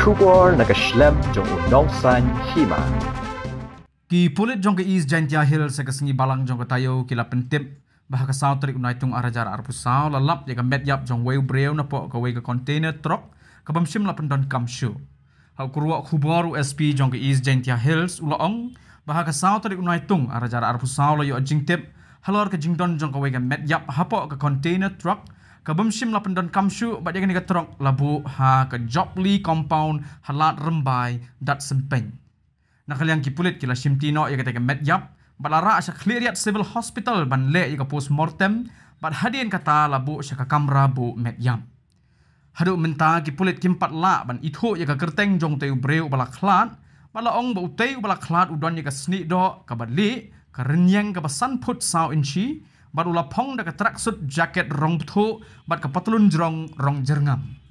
Kubor naga shlem jong unong san hima. Ki pulit jong ke is jantia hil sa kasingi balang jong ke tayo kila pentip bahag ka sao tarik unay tung arajar arpu sao lalap ya ka met yap jong wayu breo na po ka way ka container truck ka bamsim la pendon kam shu. Hau kurwa kubor USP jong ke is jantia hills ula ong bahag ka sao tarik unay tung arajar arpu sao la yu ajing tip halor ka jingdon jong ka way ka met yap hapo ka container truck kebemsim lapan dan kamsu bat jangan digetrok labu ha ke jobli compound halat rembai dat sempeng nak kalian ki pulit kila sim tino ya kata ke met yap balara asa clear yat civil hospital ban le ya ke post mortem bat hadian kata labu sya ke kamra bu met yap hadu menta ki pulit kimpat la ban itho ya ke kerteng jong teu breu bala khlat bala ong ba utei bala khlat udon ya ke sni do ka bat li ka renyang ka basan put sao in chi bat ulapong dak trak sut jaket rong petu bat ke patulun jerong rong jerngam